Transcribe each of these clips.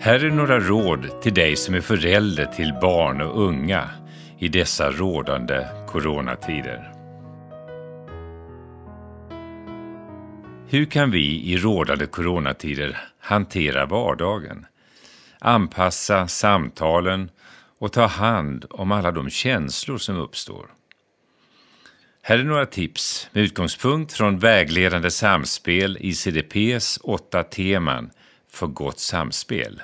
Här är några råd till dig som är förälder till barn och unga i dessa rådande coronatider. Hur kan vi i rådande coronatider hantera vardagen, anpassa samtalen och ta hand om alla de känslor som uppstår? Här är några tips med utgångspunkt från Vägledande samspel, ICDPs åtta teman för gott samspel.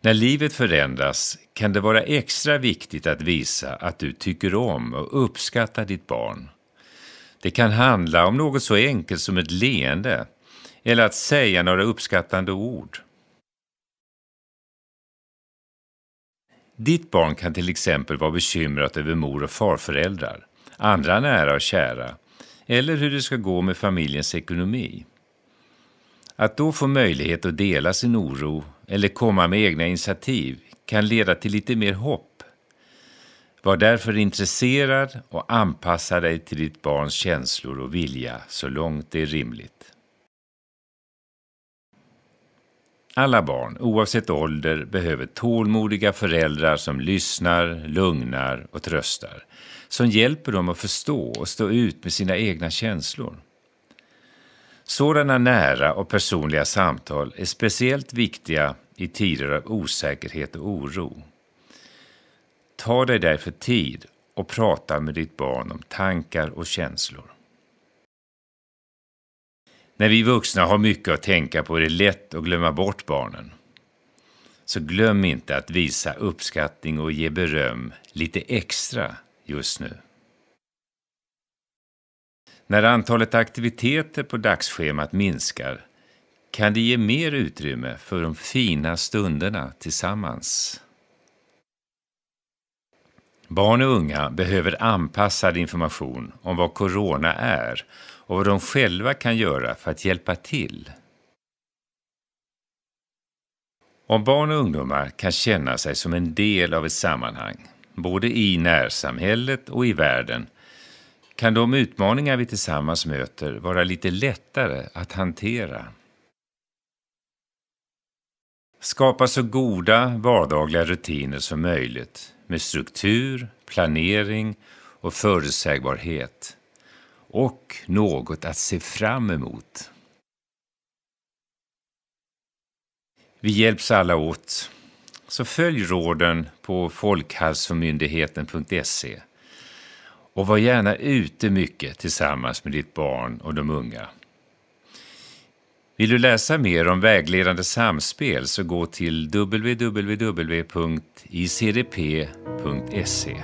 När livet förändras kan det vara extra viktigt att visa att du tycker om och uppskattar ditt barn. Det kan handla om något så enkelt som ett leende eller att säga några uppskattande ord. Ditt barn kan till exempel vara bekymrat över mor och farföräldrar, andra nära och kära eller hur det ska gå med familjens ekonomi. Att då få möjlighet att dela sin oro eller komma med egna initiativ kan leda till lite mer hopp. Var därför intresserad och anpassa dig till ditt barns känslor och vilja så långt det är rimligt. Alla barn, oavsett ålder, behöver tålmodiga föräldrar som lyssnar, lugnar och tröstar. Som hjälper dem att förstå och stå ut med sina egna känslor. Sådana nära och personliga samtal är speciellt viktiga i tider av osäkerhet och oro. Ta dig därför tid och prata med ditt barn om tankar och känslor. När vi vuxna har mycket att tänka på är det lätt att glömma bort barnen. Så glöm inte att visa uppskattning och ge beröm lite extra just nu. När antalet aktiviteter på dagsschemat minskar kan det ge mer utrymme för de fina stunderna tillsammans. Barn och unga behöver anpassad information om vad corona är och vad de själva kan göra för att hjälpa till. Om barn och ungdomar kan känna sig som en del av ett sammanhang, både i närsamhället och i världen, kan de utmaningar vi tillsammans möter vara lite lättare att hantera. Skapa så goda vardagliga rutiner som möjligt med struktur, planering och förutsägbarhet och något att se fram emot. Vi hjälps alla åt. Så följ råden på folkhälsomyndigheten.se och var gärna ute mycket tillsammans med ditt barn och de unga. Vill du läsa mer om vägledande samspel så gå till www.icdp.se